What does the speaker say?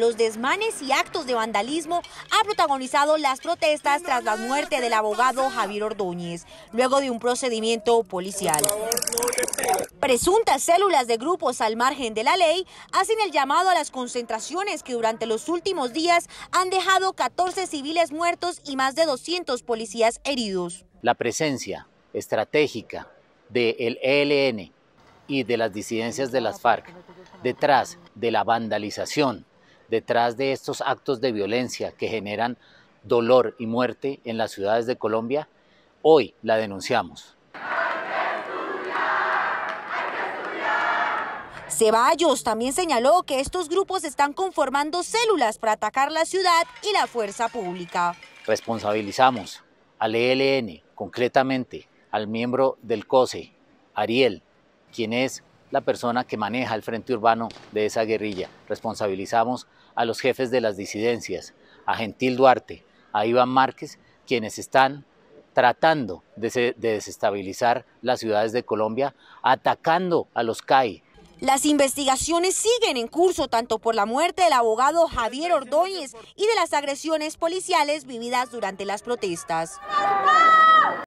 Los desmanes y actos de vandalismo ha protagonizado las protestas tras la muerte del abogado Javier Ordóñez, luego de un procedimiento policial. Presuntas células de grupos al margen de la ley hacen el llamado a las concentraciones que durante los últimos días han dejado 14 civiles muertos y más de 200 policías heridos. La presencia estratégica del ELN y de las disidencias de las FARC detrás de la vandalización detrás de estos actos de violencia que generan dolor y muerte en las ciudades de Colombia, hoy la denunciamos. Ceballos también señaló que estos grupos están conformando células para atacar la ciudad y la fuerza pública. Responsabilizamos al ELN, concretamente al miembro del COSE, Ariel, quien es la persona que maneja el frente urbano de esa guerrilla. Responsabilizamos a los jefes de las disidencias, a Gentil Duarte, a Iván Márquez, quienes están tratando de, desestabilizar las ciudades de Colombia, atacando a los CAI. Las investigaciones siguen en curso tanto por la muerte del abogado Javier Ordóñez y de las agresiones policiales vividas durante las protestas.